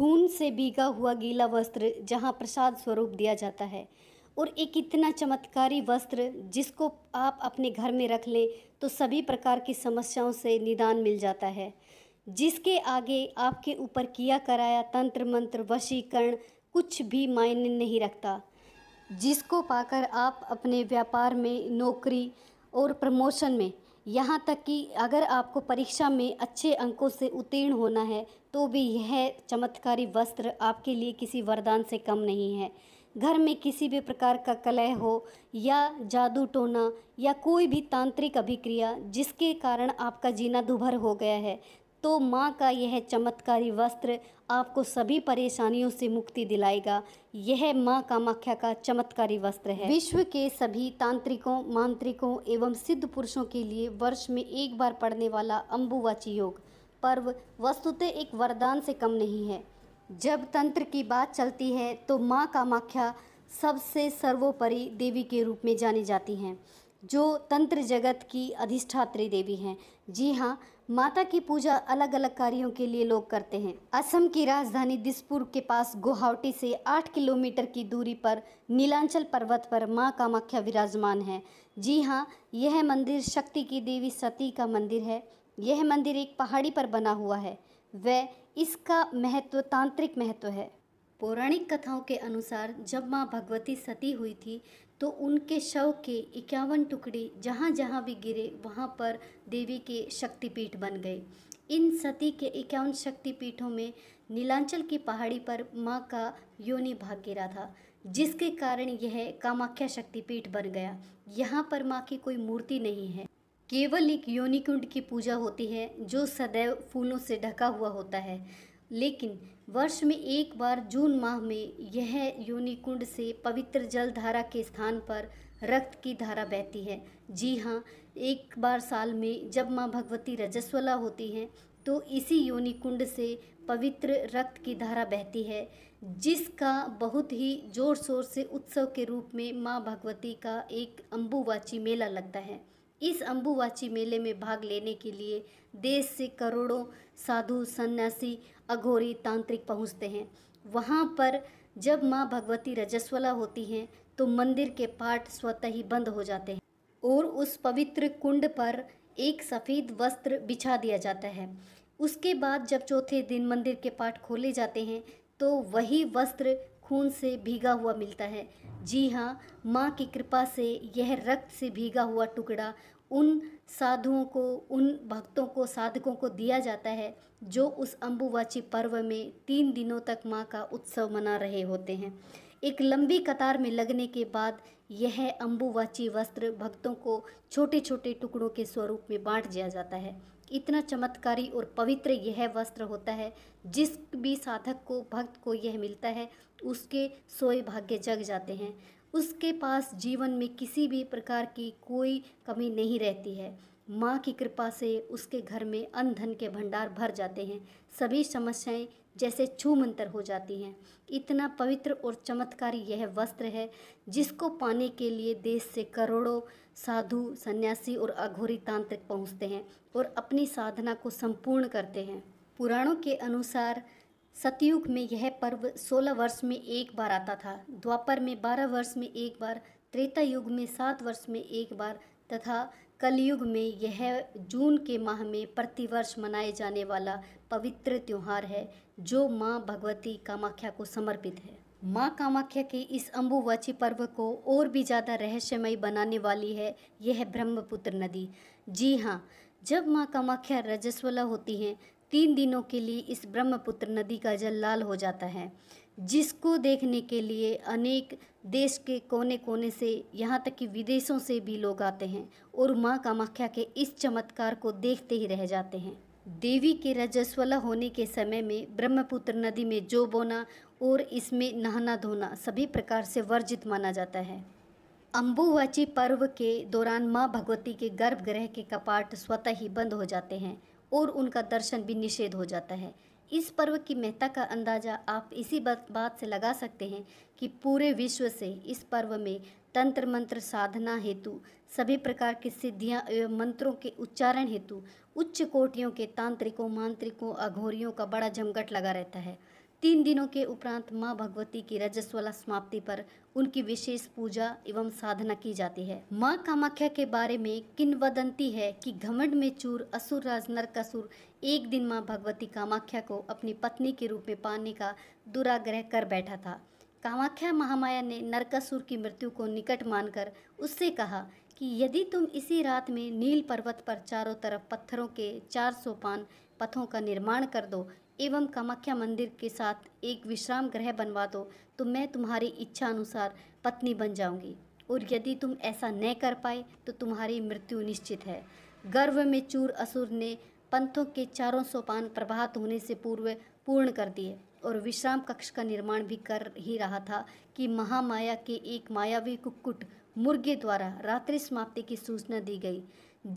खून से भीगा हुआ गीला वस्त्र जहाँ प्रसाद स्वरूप दिया जाता है और एक इतना चमत्कारी वस्त्र जिसको आप अपने घर में रख लें तो सभी प्रकार की समस्याओं से निदान मिल जाता है जिसके आगे आपके ऊपर किया कराया तंत्र मंत्र वशीकरण कुछ भी मायने नहीं रखता जिसको पाकर आप अपने व्यापार में नौकरी और प्रमोशन में यहाँ तक कि अगर आपको परीक्षा में अच्छे अंकों से उत्तीर्ण होना है तो भी यह चमत्कारी वस्त्र आपके लिए किसी वरदान से कम नहीं है घर में किसी भी प्रकार का कलह हो या जादू टोना या कोई भी तांत्रिक अभिक्रिया जिसके कारण आपका जीना दुभर हो गया है तो माँ का यह चमत्कारी वस्त्र आपको सभी परेशानियों से मुक्ति दिलाएगा यह माँ कामाख्या का चमत्कारी वस्त्र है विश्व के सभी तांत्रिकों मांत्रिकों एवं सिद्ध पुरुषों के लिए वर्ष में एक बार पढ़ने वाला अम्बुवाची योग पर्व वस्तुतः एक वरदान से कम नहीं है जब तंत्र की बात चलती है तो माँ कामाख्या सबसे सर्वोपरि देवी के रूप में जानी जाती हैं जो तंत्र जगत की अधिष्ठात्री देवी हैं जी हाँ माता की पूजा अलग अलग कार्यों के लिए लोग करते हैं असम की राजधानी दिसपुर के पास गुवाहाटी से 8 किलोमीटर की दूरी पर नीलांचल पर्वत पर मां कामाख्या विराजमान है जी हाँ यह मंदिर शक्ति की देवी सती का मंदिर है यह मंदिर एक पहाड़ी पर बना हुआ है वह इसका महत्व तांत्रिक महत्व है पौराणिक कथाओं के अनुसार जब माँ भगवती सती हुई थी तो उनके शव के इक्यावन टुकड़े जहाँ जहाँ भी गिरे वहाँ पर देवी के शक्तिपीठ बन गए इन सती के इक्यावन शक्तिपीठों में नीलांचल की पहाड़ी पर माँ का योनि भाग गिरा था जिसके कारण यह कामाख्या शक्तिपीठ बन गया यहाँ पर माँ की कोई मूर्ति नहीं है केवल एक योनिकुंड की पूजा होती है जो सदैव फूलों से ढका हुआ होता है लेकिन वर्ष में एक बार जून माह में यह योनिकुंड से पवित्र जल धारा के स्थान पर रक्त की धारा बहती है जी हाँ एक बार साल में जब माँ भगवती रजस्वला होती हैं तो इसी योनिकुंड से पवित्र रक्त की धारा बहती है जिसका बहुत ही ज़ोर शोर से उत्सव के रूप में माँ भगवती का एक अम्बुवाची मेला लगता है इस अम्बुवाची मेले में भाग लेने के लिए देश से करोड़ों साधु सन्यासी अघोरी तांत्रिक पहुंचते हैं वहां पर जब माँ भगवती रजस्वला होती हैं तो मंदिर के पाठ स्वतः ही बंद हो जाते हैं और उस पवित्र कुंड पर एक सफ़ेद वस्त्र बिछा दिया जाता है उसके बाद जब चौथे दिन मंदिर के पाठ खोले जाते हैं तो वही वस्त्र खून से भीगा हुआ मिलता है जी हाँ माँ की कृपा से यह रक्त से भीगा हुआ टुकड़ा उन साधुओं को उन भक्तों को साधकों को दिया जाता है जो उस अम्बुवाची पर्व में तीन दिनों तक माँ का उत्सव मना रहे होते हैं एक लंबी कतार में लगने के बाद यह अम्बुवाची वस्त्र भक्तों को छोटे छोटे टुकड़ों के स्वरूप में बांट दिया जाता है इतना चमत्कारी और पवित्र यह वस्त्र होता है जिस भी साधक को भक्त को यह मिलता है उसके सोए भाग्य जग जाते हैं उसके पास जीवन में किसी भी प्रकार की कोई कमी नहीं रहती है माँ की कृपा से उसके घर में धन के भंडार भर जाते हैं सभी समस्याएं जैसे छूमंतर हो जाती हैं इतना पवित्र और चमत्कारी यह वस्त्र है जिसको पाने के लिए देश से करोड़ों साधु सन्यासी और अघोरी तांत्रिक पहुँचते हैं और अपनी साधना को संपूर्ण करते हैं पुराणों के अनुसार सतयुग में यह पर्व 16 वर्ष में एक बार आता था द्वापर में 12 वर्ष में एक बार त्रेता युग में सात वर्ष में एक बार तथा कलयुग में यह जून के माह में प्रतिवर्ष मनाए जाने वाला पवित्र त्यौहार है जो माँ भगवती कामाख्या को समर्पित है माँ कामाख्या के इस अम्बुवाची पर्व को और भी ज़्यादा रहस्यमय बनाने वाली है यह ब्रह्मपुत्र नदी जी हाँ जब माँ कामाख्या रजस्वला होती हैं तीन दिनों के लिए इस ब्रह्मपुत्र नदी का जल लाल हो जाता है जिसको देखने के लिए अनेक देश के कोने कोने से यहाँ तक कि विदेशों से भी लोग आते हैं और माँ कामाख्या के इस चमत्कार को देखते ही रह जाते हैं देवी के रजस्वला होने के समय में ब्रह्मपुत्र नदी में जो बोना और इसमें नहाना धोना सभी प्रकार से वर्जित माना जाता है अम्बुवाची पर्व के दौरान माँ भगवती के गर्भगृह के कपाट स्वतः ही बंद हो जाते हैं और उनका दर्शन भी निषेध हो जाता है इस पर्व की महत्ता का अंदाज़ा आप इसी बात से लगा सकते हैं कि पूरे विश्व से इस पर्व में तंत्र मंत्र साधना हेतु सभी प्रकार की सिद्धियां एवं मंत्रों के उच्चारण हेतु उच्च कोटियों के तांत्रिकों मांत्रिकों अघोरियों का बड़ा जमघट लगा रहता है तीन दिनों के उपरांत माँ भगवती की रजस्वला समाप्ति पर उनकी विशेष पूजा एवं साधना की जाती है माँ कामाख्या के बारे में वदंती है कि घमंड में चूर असुर राज नरकासुर एक दिन माँ भगवती कामाख्या को अपनी पत्नी के रूप में पाने का दुराग्रह कर बैठा था कामाख्या महामाया ने नरकासुर की मृत्यु को निकट मानकर उससे कहा कि यदि तुम इसी रात में नील पर्वत पर चारों तरफ पत्थरों के चार सोपान पथों का निर्माण कर दो एवं कामाख्या मंदिर के साथ एक विश्राम गृह बनवा दो तो मैं तुम्हारी इच्छा अनुसार पत्नी बन जाऊंगी और यदि तुम ऐसा न कर पाए तो तुम्हारी मृत्यु निश्चित है गर्व में चूर असुर ने पंथों के चारों सोपान प्रभात होने से पूर्व पूर्ण कर दिए और विश्राम कक्ष का निर्माण भी कर ही रहा था कि महामाया के एक मायावी कुक्कुट मुर्गे द्वारा रात्रि समाप्ति की सूचना दी गई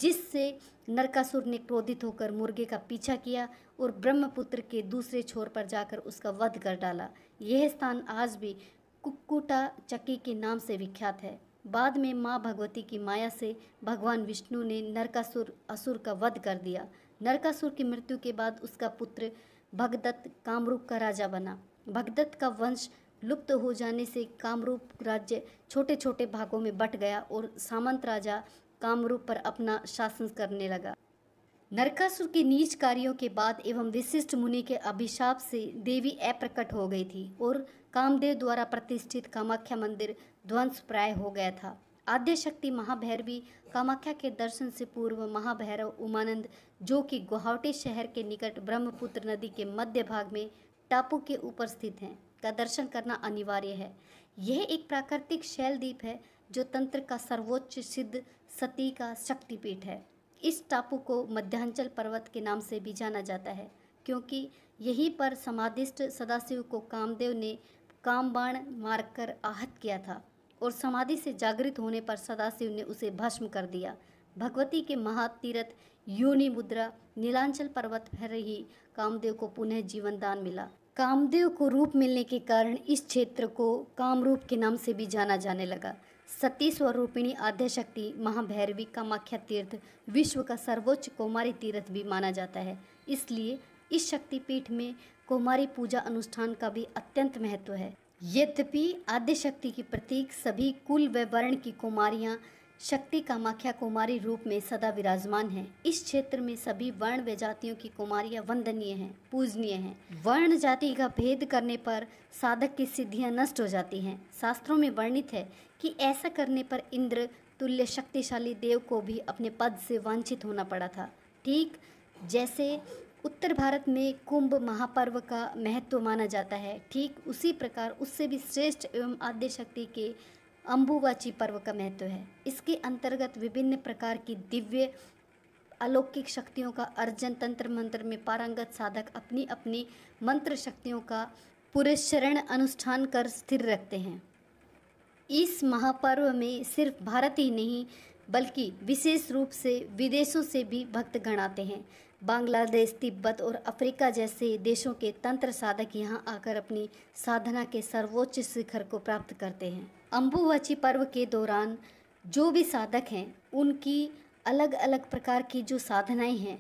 जिससे नरकासुर ने क्रोधित होकर मुर्गे का पीछा किया और ब्रह्मपुत्र के दूसरे छोर पर जाकर उसका वध कर डाला यह स्थान आज भी कुक्कुटा चक्की के नाम से विख्यात है बाद में माँ भगवती की माया से भगवान विष्णु ने नरकासुर असुर का वध कर दिया नरकासुर की मृत्यु के बाद उसका पुत्र भगदत्त कामरूप का राजा बना भगदत्त का वंश लुप्त हो जाने से कामरूप राज्य छोटे छोटे भागों में बट गया और सामंत राजा कामरूप पर अपना शासन करने लगा नरकासुर के नीच कार्यों के बाद एवं विशिष्ट मुनि के अभिशाप से देवी अप्रकट हो गई थी और कामदेव द्वारा प्रतिष्ठित कामाख्या मंदिर ध्वंस प्राय हो गया था आद्यशक्ति महाभैरवी कामाख्या के दर्शन से पूर्व महाभैरव उमानंद जो कि गुवाहाटी शहर के निकट ब्रह्मपुत्र नदी के मध्य भाग में टापू के ऊपर स्थित हैं का दर्शन करना अनिवार्य है यह एक प्राकृतिक शैल द्वीप है जो तंत्र का सर्वोच्च सिद्ध सती का शक्तिपीठ है इस टापू को मध्यांचल पर्वत के नाम से भी जाना जाता है क्योंकि यहीं पर समाधिष्ट सदाशिव को कामदेव ने कामबाण मारकर आहत किया था और समाधि से जागृत होने पर सदाशिव ने उसे भस्म कर दिया भगवती के महातीरथ योनि मुद्रा नीलांचल पर्वत पर रही कामदेव को पुनः जीवन दान मिला कामदेव को रूप मिलने के कारण इस क्षेत्र को कामरूप के नाम से भी जाना जाने लगा सती स्वरूपिणी आद्य शक्ति महाभैरवी कामाख्या तीर्थ विश्व का सर्वोच्च कुमारी तीर्थ भी माना जाता है इसलिए इस शक्तिपीठ में कुमारी पूजा अनुष्ठान का भी अत्यंत महत्व है यद्यपि आद्य शक्ति की प्रतीक सभी कुल व वर्ण की कुमारियाँ शक्ति कामाख्या कुमारी रूप में सदा विराजमान है इस क्षेत्र में सभी वर्ण व जातियों की कुमारियां वंदनीय हैं पूजनीय हैं वर्ण जाति का भेद करने पर साधक की सिद्धियां नष्ट हो जाती हैं शास्त्रों में वर्णित है कि ऐसा करने पर इंद्र तुल्य शक्तिशाली देव को भी अपने पद से वांछित होना पड़ा था ठीक जैसे उत्तर भारत में कुंभ महापर्व का महत्व माना जाता है ठीक उसी प्रकार उससे भी श्रेष्ठ एवं आद्य शक्ति के अम्बुवाची पर्व का महत्व है इसके अंतर्गत विभिन्न प्रकार की दिव्य अलौकिक शक्तियों का अर्जन तंत्र मंत्र में पारंगत साधक अपनी अपनी मंत्र शक्तियों का पूरे शरण अनुष्ठान कर स्थिर रखते हैं इस महापर्व में सिर्फ भारत ही नहीं बल्कि विशेष रूप से विदेशों से भी भक्त आते हैं बांग्लादेश तिब्बत और अफ्रीका जैसे देशों के तंत्र साधक यहाँ आकर अपनी साधना के सर्वोच्च शिखर को प्राप्त करते हैं अम्बुवची पर्व के दौरान जो भी साधक हैं उनकी अलग अलग प्रकार की जो साधनाएं हैं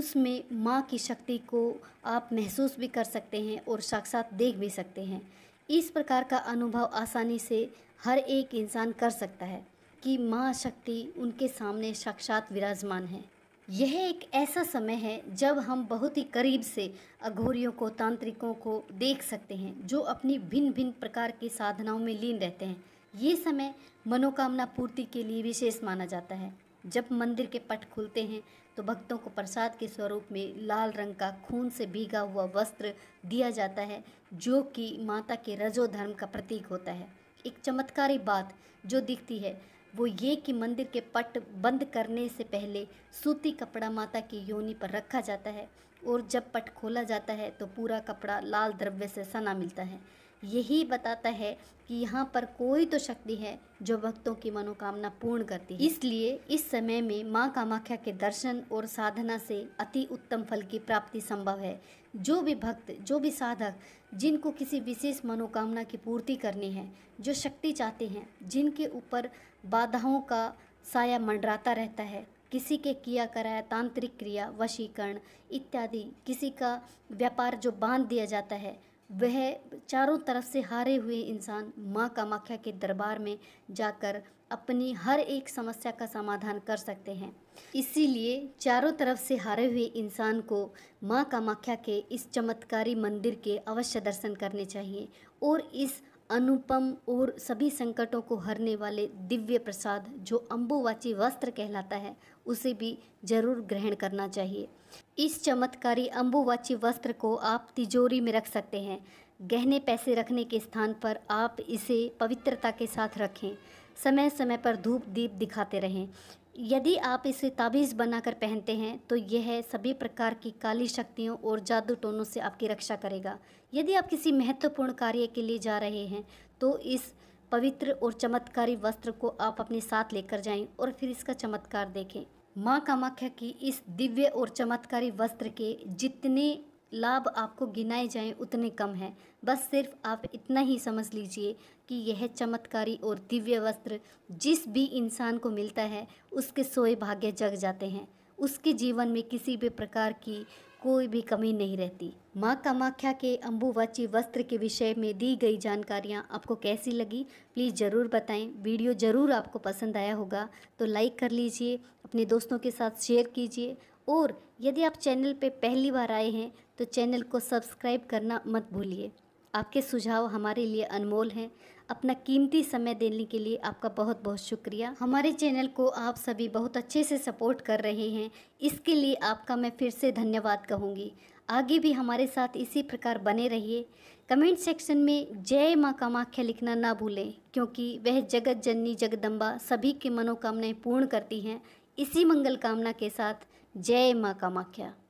उसमें माँ की शक्ति को आप महसूस भी कर सकते हैं और साक्षात देख भी सकते हैं इस प्रकार का अनुभव आसानी से हर एक इंसान कर सकता है कि माँ शक्ति उनके सामने साक्षात विराजमान है यह एक ऐसा समय है जब हम बहुत ही करीब से अघोरियों को तांत्रिकों को देख सकते हैं जो अपनी भिन्न भिन्न प्रकार की साधनाओं में लीन रहते हैं ये समय मनोकामना पूर्ति के लिए विशेष माना जाता है जब मंदिर के पट खुलते हैं तो भक्तों को प्रसाद के स्वरूप में लाल रंग का खून से भीगा हुआ वस्त्र दिया जाता है जो कि माता के रजो धर्म का प्रतीक होता है एक चमत्कारी बात जो दिखती है वो ये कि मंदिर के पट बंद करने से पहले सूती कपड़ा माता की योनि पर रखा जाता है और जब पट खोला जाता है तो पूरा कपड़ा लाल द्रव्य से सना मिलता है यही बताता है कि यहाँ पर कोई तो शक्ति है जो भक्तों की मनोकामना पूर्ण करती है इसलिए इस समय में माँ कामाख्या के दर्शन और साधना से अति उत्तम फल की प्राप्ति संभव है जो भी भक्त जो भी साधक जिनको किसी विशेष मनोकामना की पूर्ति करनी है जो शक्ति चाहते हैं जिनके ऊपर बाधाओं का साया मंडराता रहता है किसी के किया कराया तांत्रिक क्रिया वशीकरण इत्यादि किसी का व्यापार जो बांध दिया जाता है वह चारों तरफ से हारे हुए इंसान माँ कामाख्या के दरबार में जाकर अपनी हर एक समस्या का समाधान कर सकते हैं इसीलिए चारों तरफ से हारे हुए इंसान को माँ कामाख्या के इस चमत्कारी मंदिर के अवश्य दर्शन करने चाहिए और इस अनुपम और सभी संकटों को हरने वाले दिव्य प्रसाद जो अम्बुवाची वस्त्र कहलाता है उसे भी जरूर ग्रहण करना चाहिए इस चमत्कारी अम्बुवाची वस्त्र को आप तिजोरी में रख सकते हैं गहने पैसे रखने के स्थान पर आप इसे पवित्रता के साथ रखें समय समय पर धूप दीप दिखाते रहें यदि आप इसे ताबीज़ बनाकर पहनते हैं तो यह सभी प्रकार की काली शक्तियों और जादू टोनों से आपकी रक्षा करेगा यदि आप किसी महत्वपूर्ण कार्य के लिए जा रहे हैं तो इस पवित्र और चमत्कारी वस्त्र को आप अपने साथ लेकर जाएं और फिर इसका चमत्कार देखें माँ कामाख्या की इस दिव्य और चमत्कारी वस्त्र के जितने लाभ आपको गिनाए जाएं उतने कम हैं बस सिर्फ आप इतना ही समझ लीजिए कि यह चमत्कारी और दिव्य वस्त्र जिस भी इंसान को मिलता है उसके सोए भाग्य जग जाते हैं उसके जीवन में किसी भी प्रकार की कोई भी कमी नहीं रहती माँ कामाख्या के अम्बुवाची वस्त्र के विषय में दी गई जानकारियाँ आपको कैसी लगी प्लीज़ ज़रूर बताएं वीडियो ज़रूर आपको पसंद आया होगा तो लाइक कर लीजिए अपने दोस्तों के साथ शेयर कीजिए और यदि आप चैनल पर पहली बार आए हैं तो चैनल को सब्सक्राइब करना मत भूलिए आपके सुझाव हमारे लिए अनमोल हैं अपना कीमती समय देने के लिए आपका बहुत बहुत शुक्रिया हमारे चैनल को आप सभी बहुत अच्छे से सपोर्ट कर रहे हैं इसके लिए आपका मैं फिर से धन्यवाद कहूँगी आगे भी हमारे साथ इसी प्रकार बने रहिए कमेंट सेक्शन में जय माँ कामाख्या लिखना ना भूलें क्योंकि वह जगत जननी जगदम्बा सभी की मनोकामनाएं पूर्ण करती हैं इसी मंगल कामना के साथ जय माँ कामाख्या